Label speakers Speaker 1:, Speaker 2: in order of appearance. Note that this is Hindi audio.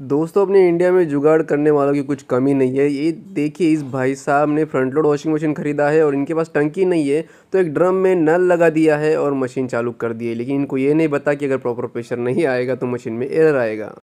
Speaker 1: दोस्तों अपने इंडिया में जुगाड़ करने वालों की कुछ कमी नहीं है ये देखिए इस भाई साहब ने फ्रंट लोड वॉशिंग मशीन ख़रीदा है और इनके पास टंकी नहीं है तो एक ड्रम में नल लगा दिया है और मशीन चालू कर दी है लेकिन इनको ये नहीं पता कि अगर प्रॉपर प्रेशर नहीं आएगा तो मशीन में एरर आएगा